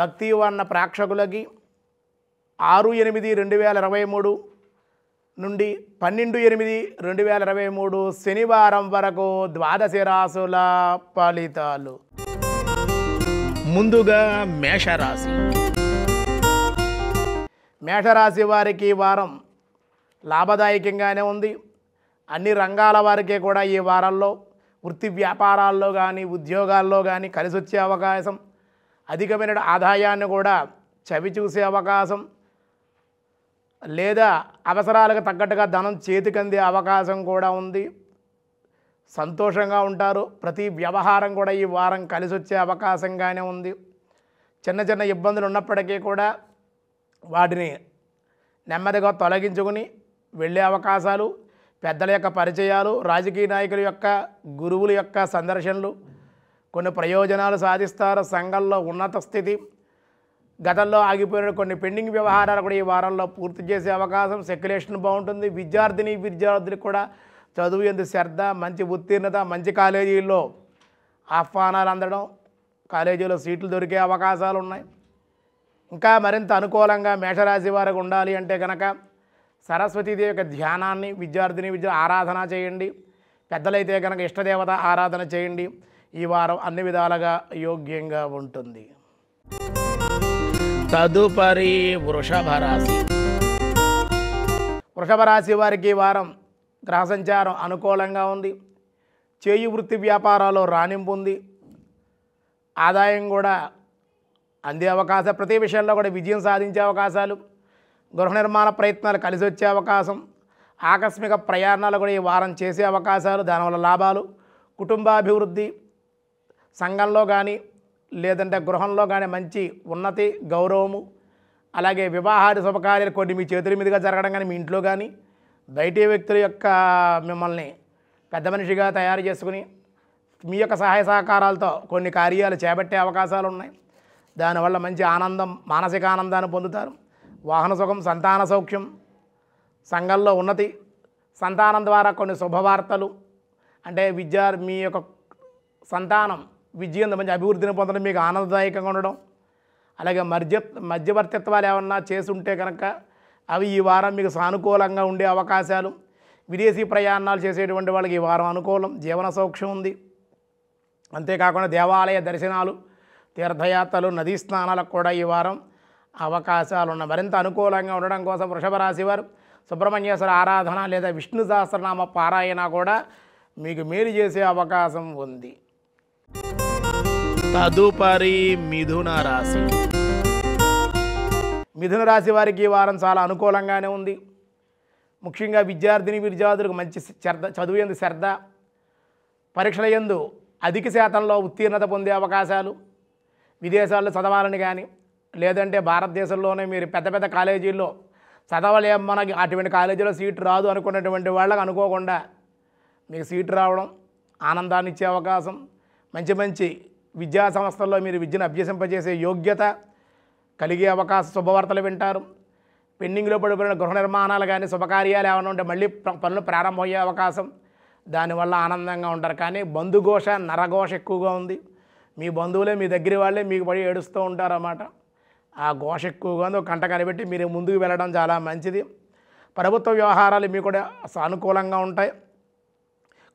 భక్తి అన్న ప్రేక్షకులకి ఆరు ఎనిమిది రెండు వేల ఇరవై మూడు నుండి పన్నెండు ఎనిమిది రెండు వేల ఇరవై మూడు శనివారం వరకు ద్వాదశి రాశుల ఫలితాలు ముందుగా మేషరాశి మేషరాశి వారికి ఈ వారం లాభదాయకంగానే ఉంది అన్ని రంగాల వారికి కూడా ఈ వారంలో వృత్తి వ్యాపారాల్లో కానీ ఉద్యోగాల్లో కానీ కలిసొచ్చే అవకాశం అధికమైన ఆదాయాన్ని కూడా చవి చూసే అవకాశం లేదా అవసరాలకు తగ్గట్టుగా ధనం చేతికి అవకాశం కూడా ఉంది సంతోషంగా ఉంటారు ప్రతి వ్యవహారం కూడా ఈ వారం కలిసి వచ్చే అవకాశంగానే ఉంది చిన్న చిన్న ఇబ్బందులు ఉన్నప్పటికీ కూడా వాటిని నెమ్మదిగా తొలగించుకుని వెళ్ళే అవకాశాలు పెద్దల యొక్క పరిచయాలు రాజకీయ నాయకుల యొక్క గురువుల యొక్క సందర్శనలు కొన్ని ప్రయోజనాలు సాధిస్తారు సంఘంలో ఉన్నత స్థితి గతంలో ఆగిపోయిన కొన్ని పెండింగ్ వ్యవహారాలు కూడా ఈ వారంలో పూర్తి చేసే అవకాశం సెక్యులేషన్ బాగుంటుంది విద్యార్థిని విద్యార్థులకు కూడా చదువు ఎందు శ్రద్ధ మంచి ఉత్తీర్ణత మంచి కాలేజీల్లో ఆహ్వానాలు అందడం కాలేజీలో సీట్లు దొరికే అవకాశాలు ఉన్నాయి ఇంకా మరింత అనుకూలంగా మేషరాశి వారికి ఉండాలి అంటే కనుక సరస్వతీదేవి యొక్క ధ్యానాన్ని విద్యార్థిని విద్య ఆరాధన చేయండి పెద్దలైతే కనుక ఇష్టదేవత ఆరాధన చేయండి ఈ వారం అన్ని విధాలుగా యోగ్యంగా ఉంటుంది తదుపరి వృషభ రాశి వృషభ రాశి వారికి ఈ వారం గ్రహ సంచారం అనుకూలంగా ఉంది చేయి వృత్తి వ్యాపారాల్లో రాణింపు ఉంది ఆదాయం కూడా అందే అవకాశం ప్రతి విషయంలో కూడా విజయం సాధించే అవకాశాలు గృహ నిర్మాణ ప్రయత్నాలు కలిసి వచ్చే అవకాశం ఆకస్మిక ప్రయాణాలు కూడా ఈ వారం చేసే అవకాశాలు దానివల్ల లాభాలు కుటుంబాభివృద్ధి సంఘంలో కానీ లేదంటే గృహంలో కానీ మంచి ఉన్నతి గౌరవము అలాగే వివాహాది శుభకార్యాలు కొన్ని మీ చేతుల మీదుగా జరగడం కానీ మీ ఇంట్లో కానీ బయట వ్యక్తుల యొక్క మిమ్మల్ని పెద్ద మనిషిగా తయారు చేసుకుని మీ యొక్క సహాయ సహకారాలతో కొన్ని కార్యాలు చేపట్టే అవకాశాలు ఉన్నాయి దానివల్ల మంచి ఆనందం మానసిక ఆనందాన్ని పొందుతారు వాహన సుఖం సంతాన సౌఖ్యం సంఘంలో ఉన్నతి సంతానం ద్వారా కొన్ని శుభవార్తలు అంటే విద్యార్ మీ యొక్క సంతానం విజయం మంచి అభివృద్ధిని పొందడం మీకు ఆనందదాయకంగా ఉండడం అలాగే మధ్య మధ్యవర్తిత్వాలు ఏమన్నా ఉంటే కనుక అవి ఈ వారం మీకు సానుకూలంగా ఉండే అవకాశాలు విదేశీ ప్రయాణాలు చేసేటువంటి వాళ్ళకి ఈ వారం అనుకూలం జీవన సౌక్ష్యం ఉంది అంతేకాకుండా దేవాలయ దర్శనాలు తీర్థయాత్రలు నదీ స్నానాలకు కూడా ఈ వారం అవకాశాలు మరింత అనుకూలంగా ఉండడం కోసం వృషభ రాశి వారు సుబ్రహ్మణ్యేశ్వర ఆరాధన లేదా విష్ణు సహస్రనామ పారాయణ కూడా మీకు మేలు చేసే అవకాశం ఉంది తదుపరి మిథున రాశి మిథున రాశి వారికి వారం చాలా అనుకూలంగానే ఉంది ముఖ్యంగా విద్యార్థిని విద్యార్థులకు మంచి శ్రద్ధ చదువు ఎందు శ్రద్ధ పరీక్షల ఎందు అధిక శాతంలో ఉత్తీర్ణత పొందే అవకాశాలు విదేశాల్లో చదవాలని కానీ లేదంటే భారతదేశంలోనే మీరు పెద్ద పెద్ద కాలేజీల్లో చదవలే మనకి అటువంటి కాలేజీలో సీటు రాదు అనుకున్నటువంటి వాళ్ళకి అనుకోకుండా మీకు సీటు రావడం ఆనందాన్ని ఇచ్చే అవకాశం మంచి మంచి విద్యా సంస్థల్లో మీరు విద్యను అభ్యసింపజేసే యోగ్యత కలిగే అవకాశ శుభవార్తలు వింటారు పెండింగ్లో పడిపోయిన గృహ నిర్మాణాలు కానీ శుభకార్యాలు ఏమైనా ఉంటే మళ్ళీ పనులు ప్రారంభమయ్యే అవకాశం దానివల్ల ఆనందంగా ఉంటారు కానీ బంధుఘోష నరఘోష ఎక్కువగా ఉంది మీ బంధువులే మీ దగ్గర వాళ్ళే మీకు పడి ఏడుస్తూ ఉంటారన్నమాట ఆ ఘోష ఎక్కువగా ఉంది కంట కనిపెట్టి మీరు ముందుకు వెళ్ళడం చాలా మంచిది ప్రభుత్వ వ్యవహారాలు మీకు కూడా సానుకూలంగా ఉంటాయి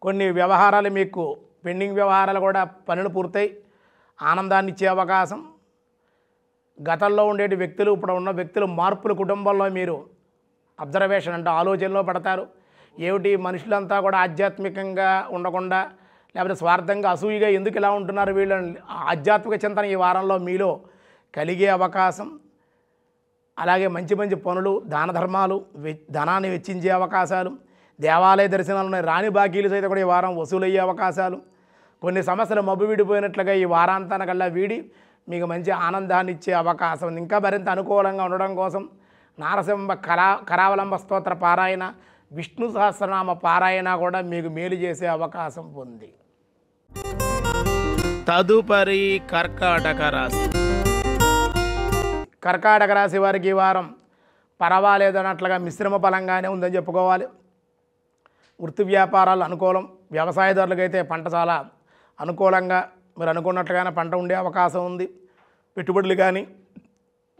కొన్ని వ్యవహారాలు మీకు పెండింగ్ వ్యవహారాలు కూడా పనులు పూర్తయి ఆనందాన్ని ఇచ్చే అవకాశం గతంలో ఉండేటి వ్యక్తులు ఇప్పుడు ఉన్న వ్యక్తులు మార్పులు కుటుంబంలో మీరు అబ్జర్వేషన్ అంటే ఆలోచనలో పడతారు ఏమిటి మనుషులంతా కూడా ఆధ్యాత్మికంగా ఉండకుండా లేకపోతే స్వార్థంగా అసూయిగా ఎందుకు ఇలా ఉంటున్నారు వీళ్ళ ఆధ్యాత్మిక చింతన ఈ వారంలో మీలో కలిగే అవకాశం అలాగే మంచి మంచి పనులు దాన ధర్మాలు ధనాన్ని వెచ్చించే అవకాశాలు దేవాలయ దర్శనాలు ఉన్నాయి రాణి బాకీలు సైతం కూడా ఈ వారం వసూలయ్యే అవకాశాలు కొన్ని సమస్యలు మబ్బు విడిపోయినట్లుగా ఈ వారాంతానికల్లా వీడి మీకు మంచి ఆనందాన్ని ఇచ్చే అవకాశం ఇంకా మరింత అనుకూలంగా ఉండడం కోసం నారసింహ కరా కరావలంబ స్తోత్ర పారాయణ విష్ణు సహస్రనామ పారాయణ కూడా మీకు మేలు చేసే అవకాశం ఉంది తదుపరి కర్కాటక రాశి కర్కాటక రాశి వారికి ఈ వారం పర్వాలేదు అన్నట్లుగా మిశ్రమ బలంగానే ఉందని చెప్పుకోవాలి వృత్తి వ్యాపారాలు అనుకూలం వ్యవసాయదారులకైతే పంట చాలా అనుకూలంగా మీరు అనుకున్నట్లుగానే పంట ఉండే అవకాశం ఉంది పెట్టుబడులు కానీ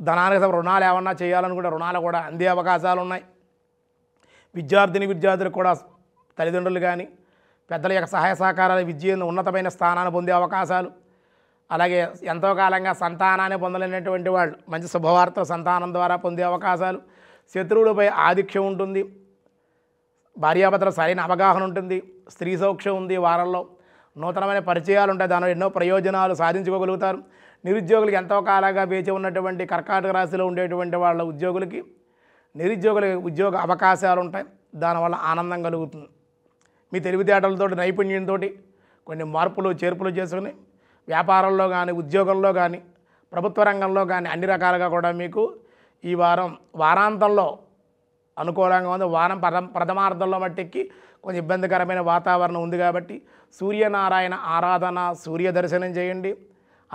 ధనానికి రుణాలు ఏమన్నా చేయాలనుకుంటే రుణాలు కూడా అందే అవకాశాలు ఉన్నాయి విద్యార్థిని విద్యార్థులు కూడా తల్లిదండ్రులు కానీ పెద్దల యొక్క సహాయ సహకారాలు విద్య ఉన్నతమైన స్థానాన్ని పొందే అవకాశాలు అలాగే ఎంతో కాలంగా సంతానాన్ని పొందలేనటువంటి వాళ్ళు మంచి శుభవార్త సంతానం ద్వారా పొందే అవకాశాలు శత్రువులపై ఆధిక్యం ఉంటుంది భార్యాభర్తల సరైన అవగాహన ఉంటుంది స్త్రీ సౌక్ష్యం ఉంది వారంలో నూతనమైన పరిచయాలు ఉంటాయి దానిలో ఎన్నో ప్రయోజనాలు సాధించుకోగలుగుతారు నిరుద్యోగులకు ఎంతో కాలంగా వేచి ఉన్నటువంటి కర్కాటక రాశిలో ఉండేటువంటి వాళ్ళ ఉద్యోగులకి నిరుద్యోగుల ఉద్యోగ అవకాశాలు ఉంటాయి దానివల్ల ఆనందం కలుగుతుంది మీ తెలివితేటలతో నైపుణ్యంతో కొన్ని మార్పులు చేర్పులు చేసుకుని వ్యాపారంలో కానీ ఉద్యోగంలో కానీ ప్రభుత్వ రంగంలో కానీ అన్ని రకాలుగా కూడా మీకు ఈ వారం వారాంతంలో అనుకూలంగా ఉంది వారం ప్రథ ప్రథమార్థంలో మట్టికి కొంచెం ఇబ్బందికరమైన వాతావరణం ఉంది కాబట్టి సూర్యనారాయణ ఆరాధన సూర్య దర్శనం చేయండి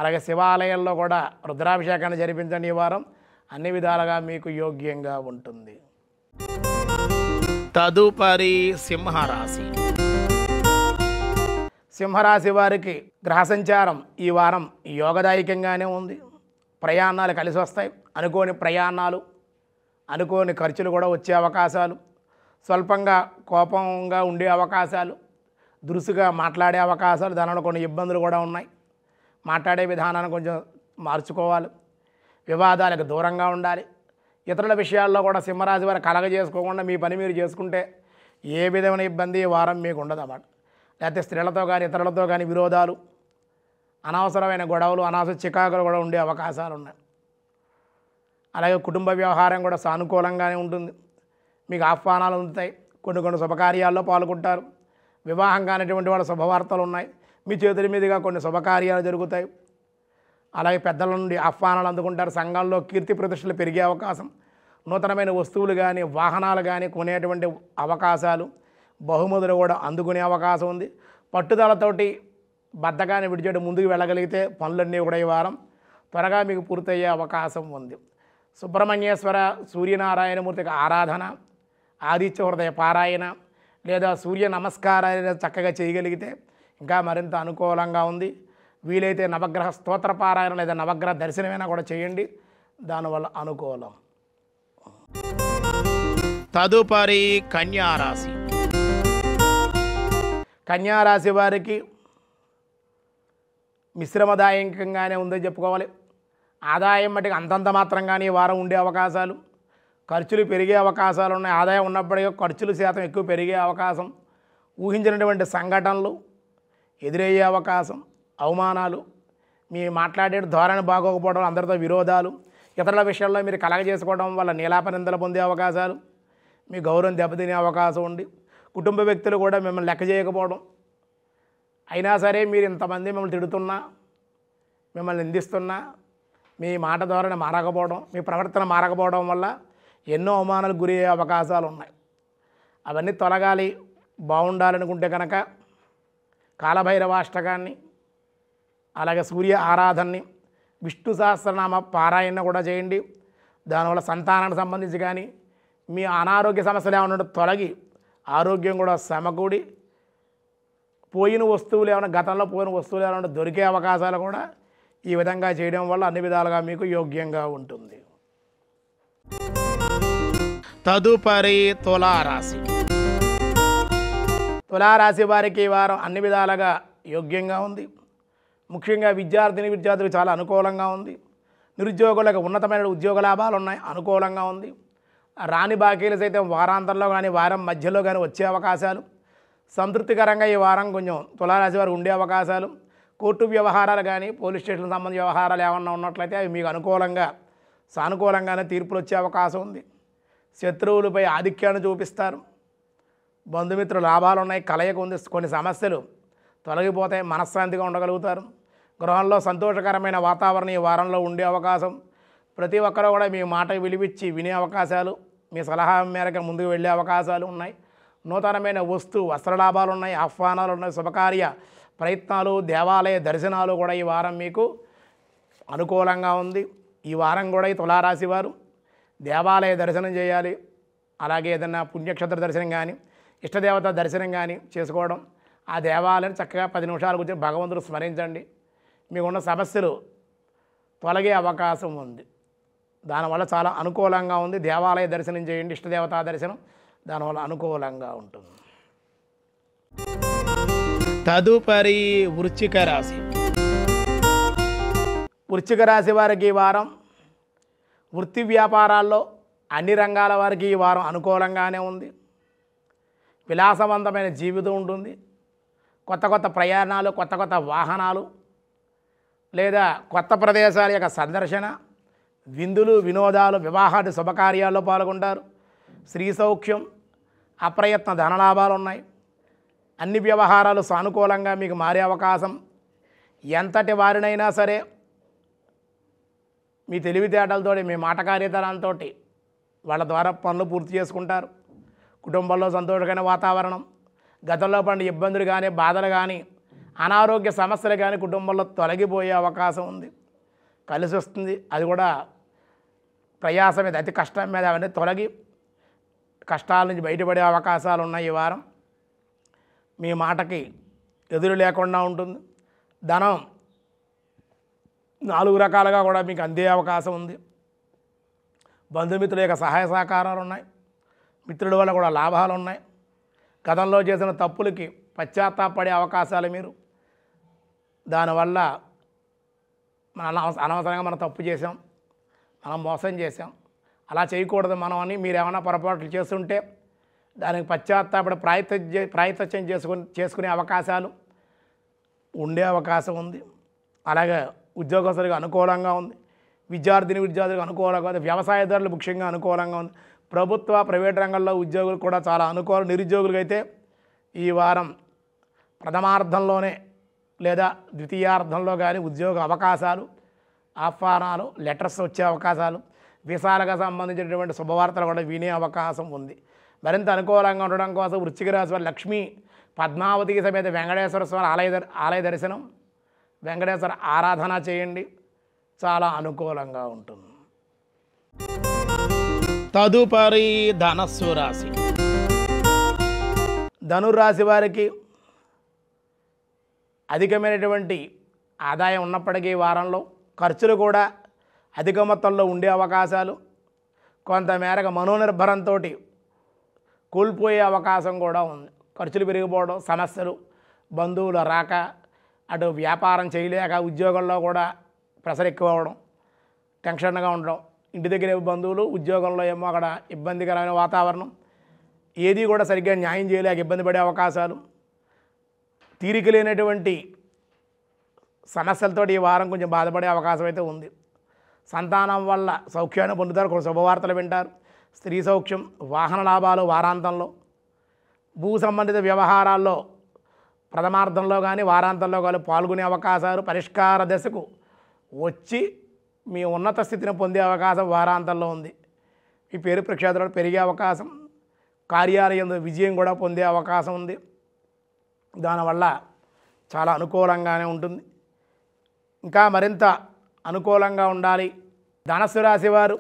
అలాగే శివాలయంలో కూడా రుద్రాభిషేకాన్ని జరిపించండి ఈ వారం అన్ని విధాలుగా మీకు యోగ్యంగా ఉంటుంది తదుపరి సింహరాశి సింహరాశి వారికి గ్రహ సంచారం ఈ వారం యోగదాయకంగానే ఉంది ప్రయాణాలు కలిసి వస్తాయి అనుకోని ప్రయాణాలు అనుకోని ఖర్చులు కూడా వచ్చే అవకాశాలు స్వల్పంగా కోపంగా ఉండే అవకాశాలు దురుసుగా మాట్లాడే అవకాశాలు దానిలో కొన్ని ఇబ్బందులు కూడా ఉన్నాయి మాట్లాడే విధానాన్ని కొంచెం మార్చుకోవాలి వివాదాలకు దూరంగా ఉండాలి ఇతరుల విషయాల్లో కూడా సింహరాశి వారు కలగజేసుకోకుండా మీ పని మీరు చేసుకుంటే ఏ విధమైన ఇబ్బంది వారం మీకు ఉండదు అన్నమాట లేకపోతే స్త్రీలతో కానీ ఇతరులతో కానీ విరోధాలు అనవసరమైన గొడవలు అనవసర చికాకులు కూడా ఉండే అవకాశాలు ఉన్నాయి అలాగే కుటుంబ వ్యవహారం కూడా సానుకూలంగానే ఉంటుంది మీకు ఆహ్వానాలు ఉంటాయి కొన్ని కొన్ని శుభకార్యాల్లో పాల్గొంటారు వివాహం కానిటువంటి వాళ్ళ శుభవార్తలు ఉన్నాయి మీ చేతుల మీదుగా కొన్ని శుభకార్యాలు జరుగుతాయి అలాగే పెద్దల నుండి ఆహ్వానాలు అందుకుంటారు సంఘంలో కీర్తి ప్రతిష్టలు పెరిగే అవకాశం నూతనమైన వస్తువులు కానీ వాహనాలు కానీ కొనేటువంటి అవకాశాలు బహుమతులు కూడా అందుకునే అవకాశం ఉంది పట్టుదలతోటి బద్దగానే విడిచేటు ముందుకు వెళ్ళగలిగితే పనులన్నీ కూడా ఈ వారం త్వరగా మీకు పూర్తయ్యే అవకాశం ఉంది సుబ్రహ్మణ్యేశ్వర సూర్యనారాయణమూర్తికి ఆరాధన ఆదిత్య హృదయ పారాయణ లేదా సూర్య నమస్కారాలు చక్కగా చేయగలిగితే ఇంకా మరింత అనుకూలంగా ఉంది వీలైతే నవగ్రహ స్తోత్ర పారాయణ లేదా నవగ్రహ దర్శనమైనా కూడా చేయండి దానివల్ల అనుకూలం తదుపరి కన్యారాశి కన్యారాశి వారికి మిశ్రమదాయకంగానే ఉందని చెప్పుకోవాలి ఆదాయం మటుకు అంతంత మాత్రంగానే వారం ఉండే అవకాశాలు ఖర్చులు పెరిగే అవకాశాలు ఉన్నాయి ఆదాయం ఉన్నప్పటికీ ఖర్చులు శాతం ఎక్కువ పెరిగే అవకాశం ఊహించినటువంటి సంఘటనలు ఎదురయ్యే అవకాశం అవమానాలు మీ మాట్లాడే ధోరణి బాగోకపోవడం అందరితో విరోధాలు ఇతరుల విషయాల్లో మీరు కలగ చేసుకోవడం వల్ల నిందలు పొందే అవకాశాలు మీ గౌరవం దెబ్బతినే అవకాశం ఉంది కుటుంబ వ్యక్తులు కూడా మిమ్మల్ని లెక్క చేయకపోవడం అయినా సరే మీరు ఇంతమంది మిమ్మల్ని తిడుతున్నా మిమ్మల్ని నిందిస్తున్నా మీ మాట ధోరణి మారకపోవడం మీ ప్రవర్తన మారకపోవడం వల్ల ఎన్నో అవమానాలు గురి అయ్యే అవకాశాలు ఉన్నాయి అవన్నీ తొలగాలి బాగుండాలనుకుంటే కనుక కాలభైరవాష్టకాన్ని అలాగే సూర్య ఆరాధనని విష్ణు సహస్రనామ పారాయణ కూడా చేయండి దానివల్ల సంతానానికి సంబంధించి కానీ మీ అనారోగ్య సమస్యలు ఏమన్నా తొలగి ఆరోగ్యం కూడా సమకూడి పోయిన వస్తువులు ఏమైనా గతంలో పోయిన వస్తువులు ఏమైనా దొరికే అవకాశాలు కూడా ఈ విధంగా చేయడం వల్ల అన్ని విధాలుగా మీకు యోగ్యంగా ఉంటుంది తదుపరి తులారాశి తులారాశి వారికి వారం అన్ని విధాలుగా యోగ్యంగా ఉంది ముఖ్యంగా విద్యార్థిని విద్యార్థులకు చాలా అనుకూలంగా ఉంది నిరుద్యోగులకు ఉన్నతమైన ఉద్యోగ లాభాలు ఉన్నాయి అనుకూలంగా ఉంది రాని బాకీలు సైతం వారాంతంలో కానీ వారం మధ్యలో కానీ వచ్చే అవకాశాలు సంతృప్తికరంగా ఈ వారం కొంచెం తులారాశి వారు ఉండే అవకాశాలు కోర్టు వ్యవహారాలు కానీ పోలీస్ స్టేషన్ సంబంధ వ్యవహారాలు ఏమన్నా ఉన్నట్లయితే అవి మీకు అనుకూలంగా సానుకూలంగానే తీర్పులు వచ్చే అవకాశం ఉంది శత్రువులపై ఆధిక్యాన్ని చూపిస్తారు బంధుమిత్రుల లాభాలు ఉన్నాయి కలయిక ఉంది కొన్ని సమస్యలు తొలగిపోతాయి మనశ్శాంతిగా ఉండగలుగుతారు గృహంలో సంతోషకరమైన వాతావరణం ఈ వారంలో ఉండే అవకాశం ప్రతి ఒక్కరూ కూడా మీ మాట విలువిచ్చి వినే అవకాశాలు మీ సలహా మేరకు ముందుకు వెళ్ళే అవకాశాలు ఉన్నాయి నూతనమైన వస్తువు వస్త్ర లాభాలు ఉన్నాయి ఆహ్వానాలు ఉన్నాయి శుభకార్య ప్రయత్నాలు దేవాలయ దర్శనాలు కూడా ఈ వారం మీకు అనుకూలంగా ఉంది ఈ వారం కూడా ఈ తులారాశి వారు దేవాలయ దర్శనం చేయాలి అలాగే ఏదన్నా పుణ్యక్షేత్ర దర్శనం కానీ ఇష్టదేవత దర్శనం కానీ చేసుకోవడం ఆ దేవాలయం చక్కగా పది నిమిషాల గురించి భగవంతుడు స్మరించండి మీకున్న సమస్యలు తొలగే అవకాశం ఉంది దానివల్ల చాలా అనుకూలంగా ఉంది దేవాలయ దర్శనం చేయండి ఇష్టదేవతా దర్శనం దానివల్ల అనుకూలంగా ఉంటుంది తదుపరి వృచ్చిక రాశి వృచ్చిక రాశి వారికి ఈ వారం వృత్తి వ్యాపారాల్లో అన్ని రంగాల వారికి ఈ వారం అనుకూలంగానే ఉంది విలాసవంతమైన జీవితం ఉంటుంది కొత్త కొత్త ప్రయాణాలు కొత్త కొత్త వాహనాలు లేదా కొత్త ప్రదేశాల యొక్క సందర్శన విందులు వినోదాలు వివాహాది శుభకార్యాల్లో పాల్గొంటారు స్త్రీ సౌఖ్యం అప్రయత్న ధనలాభాలు ఉన్నాయి అన్ని వ్యవహారాలు సానుకూలంగా మీకు మారే అవకాశం ఎంతటి వారినైనా సరే మీ తెలివితేటలతో మీ మాట కార్యతనంతో వాళ్ళ ద్వారా పనులు పూర్తి చేసుకుంటారు కుటుంబంలో సంతోషకరమైన వాతావరణం గతంలో పడిన ఇబ్బందులు కానీ బాధలు కానీ అనారోగ్య సమస్యలు కానీ కుటుంబంలో తొలగిపోయే అవకాశం ఉంది కలిసి వస్తుంది అది కూడా ప్రయాసం మీద అతి కష్టం మీద అవన్నీ తొలగి కష్టాల నుంచి బయటపడే అవకాశాలు ఉన్నాయి ఈ వారం మీ మాటకి ఎదురు లేకుండా ఉంటుంది ధనం నాలుగు రకాలుగా కూడా మీకు అందే అవకాశం ఉంది బంధుమిత్రుల యొక్క సహాయ సహకారాలు ఉన్నాయి మిత్రుల వల్ల కూడా లాభాలు ఉన్నాయి గతంలో చేసిన తప్పులకి పశ్చాత్తాపడే అవకాశాలు మీరు దానివల్ల మన అనవసరంగా మనం తప్పు చేసాం మనం మోసం చేసాం అలా చేయకూడదు మనం అని మీరు ఏమైనా పొరపాట్లు చేస్తుంటే దానికి పశ్చాత్తాపడ ప్రాయత ప్రాయత్యం చేసుకుని చేసుకునే అవకాశాలు ఉండే అవకాశం ఉంది అలాగే ఉద్యోగస్తులకు అనుకూలంగా ఉంది విద్యార్థిని విద్యార్థులకు అనుకూలంగా ఉంది వ్యవసాయదారులు ముఖ్యంగా అనుకూలంగా ఉంది ప్రభుత్వ ప్రైవేట్ రంగంలో ఉద్యోగులు కూడా చాలా అనుకూలం నిరుద్యోగులకు అయితే ఈ వారం ప్రథమార్థంలోనే లేదా ద్వితీయార్థంలో కానీ ఉద్యోగ అవకాశాలు ఆహ్వానాలు లెటర్స్ వచ్చే అవకాశాలు విశాలకు సంబంధించినటువంటి శుభవార్తలు కూడా వినే అవకాశం ఉంది మరింత అనుకూలంగా ఉండడం కోసం వృశ్చిక రాశి వారి లక్ష్మి పద్మావతికి సమేత వెంకటేశ్వర స్వామి ఆలయ ఆలయ దర్శనం వెంకటేశ్వర ఆరాధన చేయండి చాలా అనుకూలంగా ఉంటుంది తదుపరి ధనస్సు రాశి ధనురాశి వారికి అధికమైనటువంటి ఆదాయం ఉన్నప్పటికీ వారంలో ఖర్చులు కూడా అధిక మొత్తంలో ఉండే అవకాశాలు కొంతమేరకు మనోనిర్భరంతో కోల్పోయే అవకాశం కూడా ఉంది ఖర్చులు పెరిగిపోవడం సమస్యలు బంధువులు రాక అటు వ్యాపారం చేయలేక ఉద్యోగంలో కూడా ప్రెషర్ ఎక్కువ అవ్వడం టెన్షన్గా ఉండడం ఇంటి దగ్గర బంధువులు ఉద్యోగంలో ఏమో అక్కడ ఇబ్బందికరమైన వాతావరణం ఏది కూడా సరిగ్గా న్యాయం చేయలేక ఇబ్బంది పడే అవకాశాలు తీరిక లేనటువంటి సమస్యలతో ఈ వారం కొంచెం బాధపడే అవకాశం అయితే ఉంది సంతానం వల్ల సౌఖ్యాన్ని పొందుతారు కొన్ని శుభవార్తలు వింటారు స్త్రీ సౌఖ్యం వాహన లాభాలు వారాంతంలో భూ సంబంధిత వ్యవహారాల్లో ప్రథమార్థంలో కానీ వారాంతంలో కానీ పాల్గొనే అవకాశాలు పరిష్కార దశకు వచ్చి మీ ఉన్నత స్థితిని పొందే అవకాశం వారాంతంలో ఉంది మీ పేరు ప్రక్షేత్రాలు పెరిగే అవకాశం కార్యాలయంలో విజయం కూడా పొందే అవకాశం ఉంది దానివల్ల చాలా అనుకూలంగానే ఉంటుంది ఇంకా మరింత అనుకూలంగా ఉండాలి ధనస్సు రాశి వారు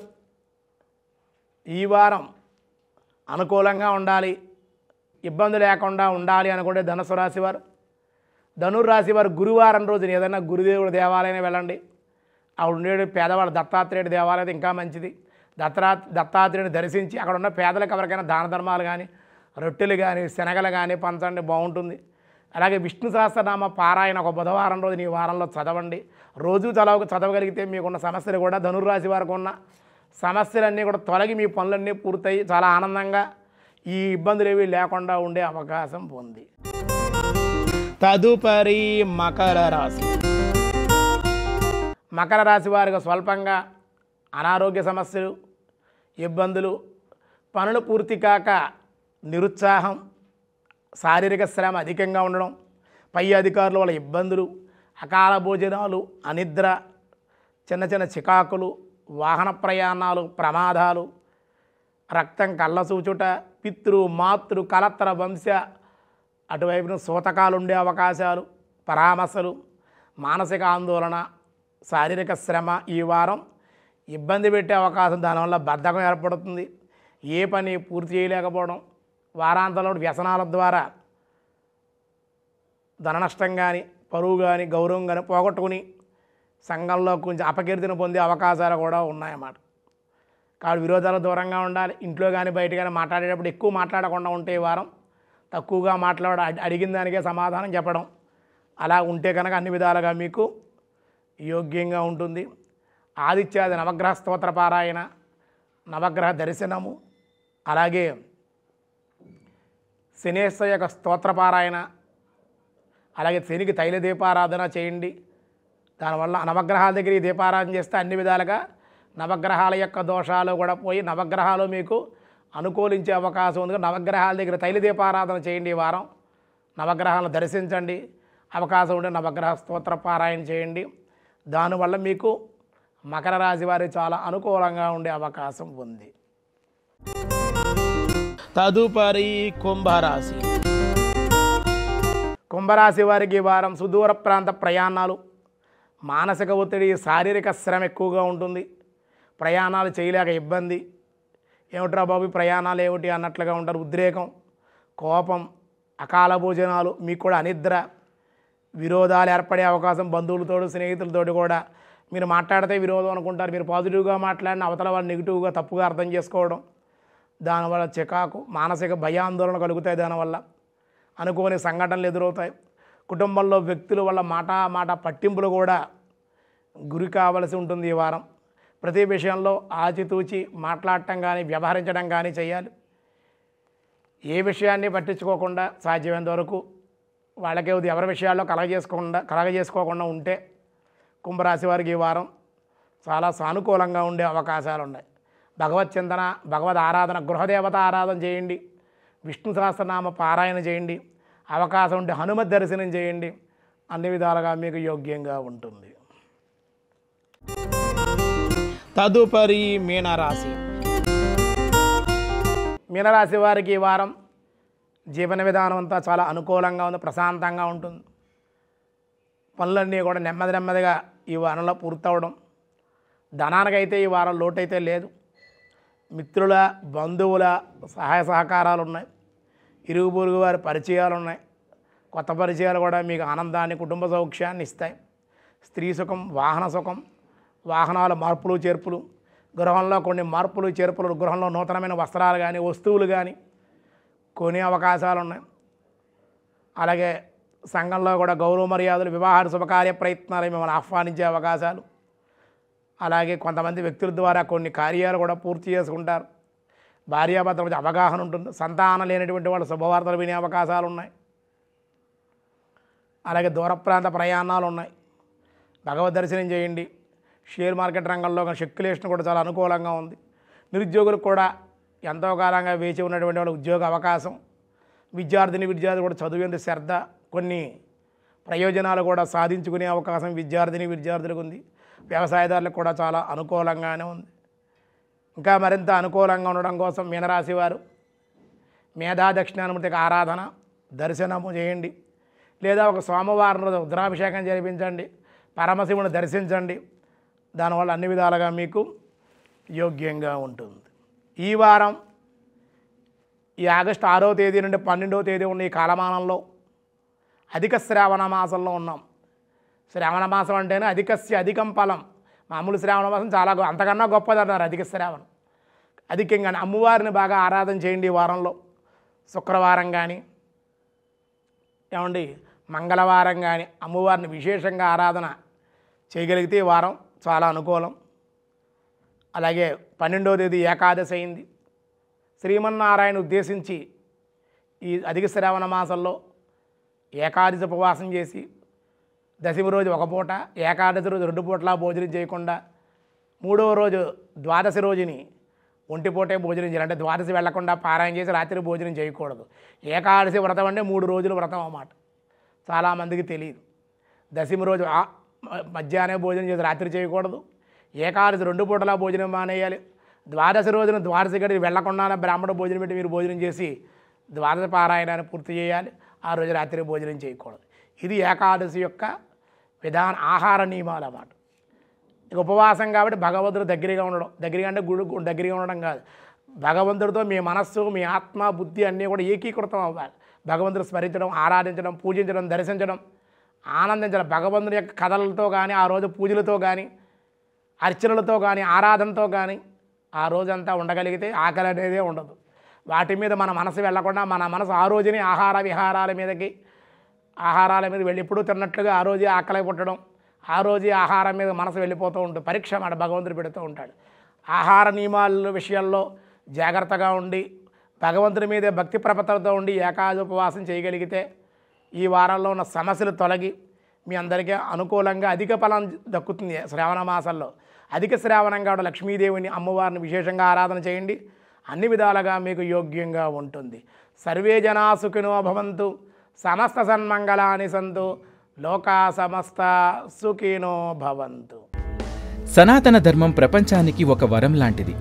ఈ వారం అనుకూలంగా ఉండాలి ఇబ్బంది లేకుండా ఉండాలి అనుకుంటే ధనుసు రాశివారు ధనుర్రాశి వారు గురువారం రోజున ఏదైనా గురుదేవుడు దేవాలయం వెళ్ళండి ఆవిడ ఉండే పేదవాళ్ళు దత్తాత్రేయుడు దేవాలయం ఇంకా మంచిది దత్తరా దత్తాత్రేయుని దర్శించి అక్కడ ఉన్న పేదలకు ఎవరికైనా దాన ధర్మాలు కానీ రొట్టెలు కానీ శనగలు కానీ పంచండి బాగుంటుంది అలాగే విష్ణు సహస్రనామ పారాయణ ఒక బుధవారం రోజు ఈ వారంలో చదవండి రోజు చదవ చదవగలిగితే మీకున్న సమస్యలు కూడా ధనుర్రాశి వారికి ఉన్న సమస్యలన్నీ కూడా తొలగి మీ పనులన్నీ పూర్తయి చాలా ఆనందంగా ఈ ఇబ్బందులు ఏవి లేకుండా ఉండే అవకాశం ఉంది తదుపరి మకర రాశి మకర రాశి వారికి స్వల్పంగా అనారోగ్య సమస్యలు ఇబ్బందులు పనులు పూర్తి కాక నిరుత్సాహం శారీరక శ్రమ అధికంగా ఉండడం పై అధికారుల వల్ల ఇబ్బందులు అకాల భోజనాలు అనిద్ర చిన్న చిన్న చికాకులు వాహన ప్రయాణాలు ప్రమాదాలు రక్తం కళ్ళ సూచుట పితృ మాతృ కలత్ర వంశ అటువైపున సూతకాలు ఉండే అవకాశాలు పరామర్శలు మానసిక ఆందోళన శారీరక శ్రమ ఈ వారం ఇబ్బంది పెట్టే అవకాశం దానివల్ల బద్ధకం ఏర్పడుతుంది ఏ పని పూర్తి చేయలేకపోవడం వారాంతంలో వ్యసనాల ద్వారా ధన నష్టం కానీ పరువు కానీ గౌరవం కానీ పోగొట్టుకుని సంఘంలో కొంచెం అపకీర్తిని పొందే అవకాశాలు కూడా ఉన్నాయన్నమాట కాబట్టి విరోధాలు దూరంగా ఉండాలి ఇంట్లో కానీ బయట కానీ మాట్లాడేటప్పుడు ఎక్కువ మాట్లాడకుండా ఉంటే వారం తక్కువగా మాట్లాడ అడిగిన దానికే సమాధానం చెప్పడం అలా ఉంటే కనుక అన్ని విధాలుగా మీకు యోగ్యంగా ఉంటుంది ఆదిత్యాది నవగ్రహ స్తోత్ర పారాయణ నవగ్రహ దర్శనము అలాగే శనేశ్వర యొక్క స్తోత్రపారాయణ అలాగే శనికి తైల దీపారాధన చేయండి దానివల్ల నవగ్రహాల దగ్గర ఈ దీపారాధన చేస్తే అన్ని విధాలుగా నవగ్రహాల యొక్క దోషాలు కూడా పోయి నవగ్రహాలు మీకు అనుకూలించే అవకాశం ఉంది నవగ్రహాల దగ్గర తైలి దీపారాధన చేయండి ఈ వారం నవగ్రహాలను దర్శించండి అవకాశం ఉండే నవగ్రహ స్తోత్ర పారాయణ చేయండి దానివల్ల మీకు మకర రాశి వారి చాలా అనుకూలంగా ఉండే అవకాశం ఉంది తదుపరి కుంభరాశి కుంభరాశి వారికి వారం సుదూర ప్రాంత ప్రయాణాలు మానసిక ఒత్తిడి శారీరక శ్రమ ఎక్కువగా ఉంటుంది ప్రయాణాలు చేయలేక ఇబ్బంది ఏమిట్రా బాబు ప్రయాణాలు ఏమిటి అన్నట్లుగా ఉంటారు ఉద్రేకం కోపం అకాల భోజనాలు మీకు కూడా అనిద్ర విరోధాలు ఏర్పడే అవకాశం బంధువులతో స్నేహితులతోటి కూడా మీరు మాట్లాడితే విరోధం అనుకుంటారు మీరు పాజిటివ్గా మాట్లాడిన అవతల వాళ్ళు నెగిటివ్గా తప్పుగా అర్థం చేసుకోవడం దానివల్ల చికాకు మానసిక భయాందోళన కలుగుతాయి దానివల్ల అనుకోని సంఘటనలు ఎదురవుతాయి కుటుంబంలో వ్యక్తుల వల్ల మాట మాట పట్టింపులు కూడా గురి కావలసి ఉంటుంది ఈ వారం ప్రతి విషయంలో ఆచితూచి మాట్లాడటం కానీ వ్యవహరించడం కానీ చేయాలి ఏ విషయాన్ని పట్టించుకోకుండా సాధ్యమైనంత వరకు వాళ్ళకే ఎవరి విషయాల్లో కలగజేసుకోకుండా కలగజేసుకోకుండా ఉంటే కుంభరాశి వారికి ఈ వారం చాలా సానుకూలంగా ఉండే అవకాశాలు ఉన్నాయి భగవత్ చింతన భగవద్ ఆరాధన గృహదేవత ఆరాధన చేయండి విష్ణు సహస్రనామ పారాయణ చేయండి అవకాశం ఉంటే హనుమ దర్శనం చేయండి అన్ని విధాలుగా మీకు యోగ్యంగా ఉంటుంది తదుపరి మీనరాశి మీనరాశి వారికి ఈ వారం జీవన విధానం అంతా చాలా అనుకూలంగా ఉంది ప్రశాంతంగా ఉంటుంది పనులన్నీ కూడా నెమ్మది నెమ్మదిగా ఈ వారంలో పూర్తవడం ధనానికైతే ఈ వారం లోటైతే లేదు మిత్రుల బంధువుల సహాయ సహకారాలు ఉన్నాయి ఇరుగు పొరుగు వారి పరిచయాలు ఉన్నాయి కొత్త పరిచయాలు కూడా మీకు ఆనందాన్ని కుటుంబ సౌఖ్యాన్ని ఇస్తాయి స్త్రీ సుఖం వాహన సుఖం వాహనాల మార్పులు చేర్పులు గృహంలో కొన్ని మార్పులు చేర్పులు గృహంలో నూతనమైన వస్త్రాలు కానీ వస్తువులు కానీ కొనే అవకాశాలు ఉన్నాయి అలాగే సంఘంలో కూడా గౌరవ మర్యాదలు వివాహ శుభకార్య ప్రయత్నాలు మిమ్మల్ని ఆహ్వానించే అవకాశాలు అలాగే కొంతమంది వ్యక్తుల ద్వారా కొన్ని కార్యాలు కూడా పూర్తి చేసుకుంటారు భార్యాభర్తల మధ్య అవగాహన ఉంటుంది సంతానం లేనటువంటి వాళ్ళు శుభవార్తలు వినే అవకాశాలు ఉన్నాయి అలాగే దూర ప్రాంత ప్రయాణాలు ఉన్నాయి భగవద్ దర్శనం చేయండి షేర్ మార్కెట్ రంగంలో సెక్యులేషన్ కూడా చాలా అనుకూలంగా ఉంది నిరుద్యోగులకు కూడా ఎంతో కాలంగా వేచి ఉన్నటువంటి వాళ్ళ ఉద్యోగ అవకాశం విద్యార్థిని విద్యార్థి కూడా చదివేందు శ్రద్ధ కొన్ని ప్రయోజనాలు కూడా సాధించుకునే అవకాశం విద్యార్థిని విద్యార్థులకు ఉంది వ్యవసాయదారులకు కూడా చాలా అనుకూలంగానే ఉంది ఇంకా మరింత అనుకూలంగా ఉండడం కోసం మీనరాశి వారు మేధా దక్షిణామూర్తికి ఆరాధన దర్శనము చేయండి లేదా ఒక సోమవారం రోజు రుద్రాభిషేకం జరిపించండి పరమశివుని దర్శించండి దానివల్ల అన్ని విధాలుగా మీకు యోగ్యంగా ఉంటుంది ఈ వారం ఈ ఆగస్టు ఆరో తేదీ నుండి పన్నెండవ తేదీ ఉన్న ఈ కాలమానంలో అధిక శ్రావణ మాసంలో ఉన్నాం శ్రావణ మాసం అంటేనే అధికస్య అధికం ఫలం మామూలు శ్రావణ మాసం చాలా అంతకన్నా గొప్పది అన్నారు అధిక శ్రావణం అధికంగా అమ్మవారిని బాగా ఆరాధన చేయండి వారంలో శుక్రవారం కానీ ఏమండి మంగళవారం కానీ అమ్మవారిని విశేషంగా ఆరాధన చేయగలిగితే వారం చాలా అనుకూలం అలాగే పన్నెండవ తేదీ ఏకాదశి అయింది శ్రీమన్నారాయణ ఉద్దేశించి ఈ అధిక శ్రావణ మాసంలో ఏకాదశి ఉపవాసం చేసి దశమి రోజు ఒక పూట ఏకాదశి రోజు రెండు పూటలా భోజనం చేయకుండా మూడవ రోజు ద్వాదశి రోజుని ఒంటిపూటే భోజనం చేయాలి అంటే ద్వాదశి వెళ్లకుండా పారాయణ చేసి రాత్రి భోజనం చేయకూడదు ఏకాదశి వ్రతం అంటే మూడు రోజులు వ్రతం అన్నమాట చాలామందికి తెలియదు దశమి రోజు మధ్యాహ్నం భోజనం చేసి రాత్రి చేయకూడదు ఏకాదశి రెండు పూటలా భోజనం మానేయాలి ద్వాదశి రోజున ద్వాదశి గడి వెళ్లకుండా బ్రాహ్మణ భోజనం పెట్టి మీరు భోజనం చేసి ద్వాదశ పారాయణాన్ని పూర్తి చేయాలి ఆ రోజు రాత్రి భోజనం చేయకూడదు ఇది ఏకాదశి యొక్క విధాన ఆహార నియమాలు అన్నమాట ఇక ఉపవాసం కాబట్టి భగవంతుడు దగ్గరగా ఉండడం దగ్గరగా అంటే గుడి దగ్గరగా ఉండడం కాదు భగవంతుడితో మీ మనస్సు మీ ఆత్మ బుద్ధి అన్నీ కూడా ఏకీకృతం అవ్వాలి భగవంతుడు స్మరించడం ఆరాధించడం పూజించడం దర్శించడం ఆనందించడం భగవంతుని యొక్క కథలతో కానీ ఆ రోజు పూజలతో కానీ అర్చనలతో కానీ ఆరాధనతో కానీ ఆ రోజంతా ఉండగలిగితే ఆకలి అనేదే ఉండదు వాటి మీద మన మనసు వెళ్లకుండా మన మనసు ఆ రోజుని ఆహార విహారాల మీదకి ఆహారాల మీద వెళ్ళి ఎప్పుడూ తిన్నట్లుగా ఆ రోజే ఆకలి పుట్టడం ఆ రోజే ఆహారం మీద మనసు వెళ్ళిపోతూ ఉంటుంది పరీక్ష మాట భగవంతుడు పెడుతూ ఉంటాడు ఆహార నియమాల విషయంలో జాగ్రత్తగా ఉండి భగవంతుని మీదే భక్తి ప్రపతలతో ఉండి ఉపవాసం చేయగలిగితే ఈ వారంలో ఉన్న సమస్యలు తొలగి మీ అందరికీ అనుకూలంగా అధిక ఫలం దక్కుతుంది శ్రావణ మాసంలో అధిక శ్రావణంగా కూడా లక్ష్మీదేవిని అమ్మవారిని విశేషంగా ఆరాధన చేయండి అన్ని విధాలుగా మీకు యోగ్యంగా ఉంటుంది సర్వే జనా భవంతు సమస్త సన్మంగళాని సంతు లోకా సమస్త సుఖినో భవంతు సనాతన ధర్మం ప్రపంచానికి ఒక వరం లాంటిది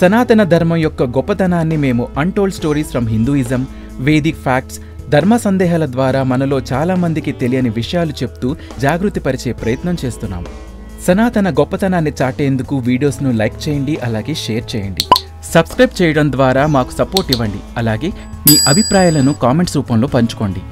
సనాతన ధర్మం యొక్క గొప్పతనాన్ని మేము untold stories from Hinduism Vedic facts ధర్మ సందేహాల ద్వారా మనలో చాలామందికి తెలియని విషయాలు చెప్తూ జాగృతిపరిచే ప్రయత్నం చేస్తున్నాము సనాతన గొప్పతనాన్ని చాటేందుకు వీడియోస్ను లైక్ చేయండి అలాగే షేర్ చేయండి సబ్స్క్రైబ్ చేయడం ద్వారా మాకు సపోర్ట్ ఇవ్వండి అలాగే మీ అభిప్రాయాలను కామెంట్స్ రూపంలో పంచుకోండి